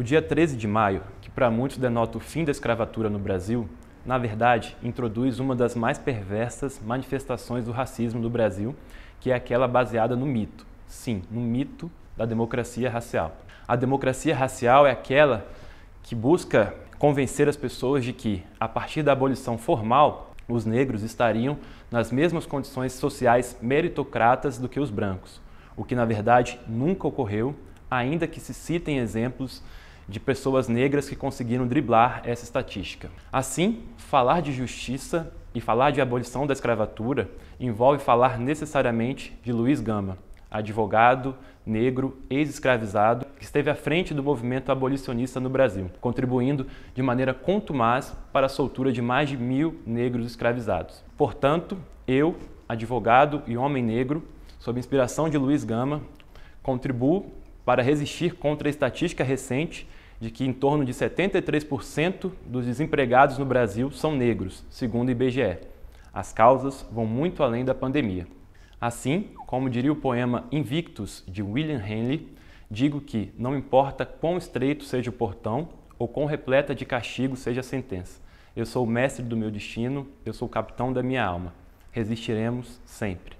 O dia 13 de maio, que para muitos denota o fim da escravatura no Brasil, na verdade introduz uma das mais perversas manifestações do racismo no Brasil, que é aquela baseada no mito. Sim, no mito da democracia racial. A democracia racial é aquela que busca convencer as pessoas de que, a partir da abolição formal, os negros estariam nas mesmas condições sociais meritocratas do que os brancos, o que na verdade nunca ocorreu, ainda que se citem exemplos de pessoas negras que conseguiram driblar essa estatística. Assim, falar de justiça e falar de abolição da escravatura envolve falar necessariamente de Luiz Gama, advogado negro ex-escravizado que esteve à frente do movimento abolicionista no Brasil, contribuindo de maneira contumaz para a soltura de mais de mil negros escravizados. Portanto, eu, advogado e homem negro, sob inspiração de Luiz Gama, contribuo para resistir contra a estatística recente de que em torno de 73% dos desempregados no Brasil são negros, segundo o IBGE. As causas vão muito além da pandemia. Assim, como diria o poema Invictus de William Henley, digo que não importa quão estreito seja o portão ou quão repleta de castigo seja a sentença. Eu sou o mestre do meu destino, eu sou o capitão da minha alma. Resistiremos sempre.